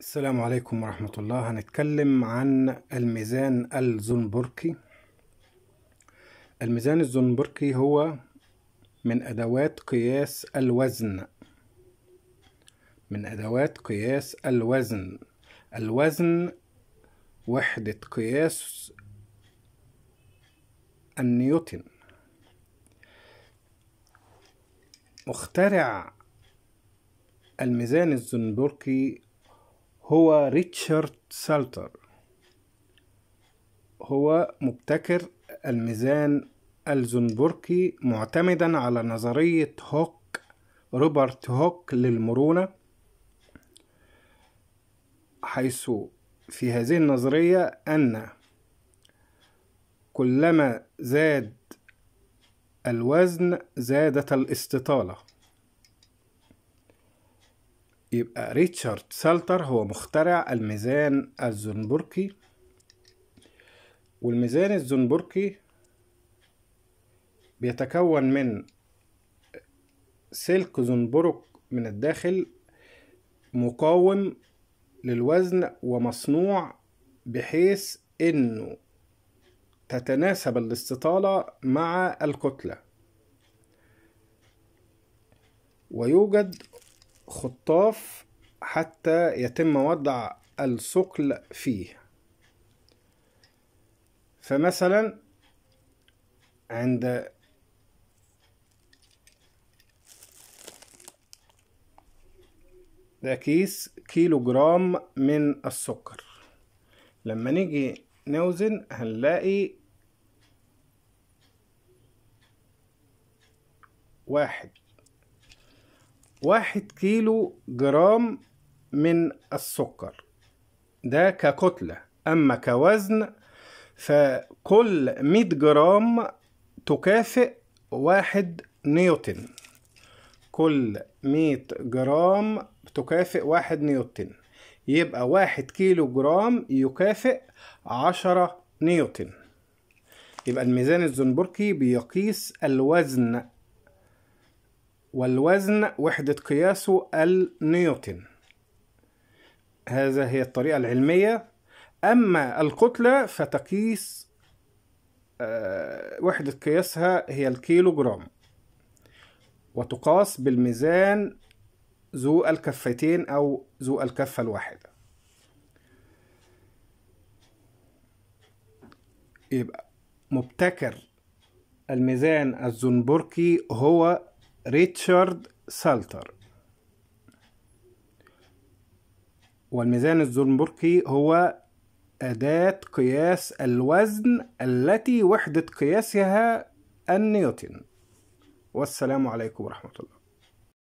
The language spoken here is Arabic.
السلام عليكم ورحمة الله هنتكلم عن الميزان الزنبركي الميزان الزنبركي هو من أدوات قياس الوزن من أدوات قياس الوزن الوزن وحدة قياس النيوتن اخترع الميزان الزنبركي هو ريتشارد سالتر هو مبتكر الميزان الزنبركي معتمدا على نظرية هوك روبرت هوك للمرونة حيث في هذه النظرية أن كلما زاد الوزن زادت الاستطالة يبقى ريتشارد سالتر هو مخترع الميزان الزنبركي والميزان الزنبركي بيتكون من سلك زنبرك من الداخل مقاوم للوزن ومصنوع بحيث انه تتناسب الاستطالة مع الكتلة ويوجد خطاف حتى يتم وضع الثقل فيه فمثلا عند ده كيس كيلو جرام من السكر لما نيجي نوزن هنلاقي واحد واحد كيلو جرام من السكر ده ككتلة أما كوزن فكل مية جرام تكافئ واحد نيوتن كل مية جرام تكافئ واحد نيوتن يبقى واحد كيلو جرام يكافئ عشرة نيوتن يبقى الميزان الزنبركي بيقيس الوزن والوزن وحدة قياسه النيوتن هذا هي الطريقة العلمية أما الكتلة فتقيس آه، وحدة قياسها هي الكيلو جرام وتقاس بالميزان ذو الكفتين أو ذو الكفة الواحدة يبقى مبتكر الميزان الزنبركي هو ريتشارد سالتر والميزان الزنبركي هو أداة قياس الوزن التي وحدة قياسها النيوتن والسلام عليكم ورحمة الله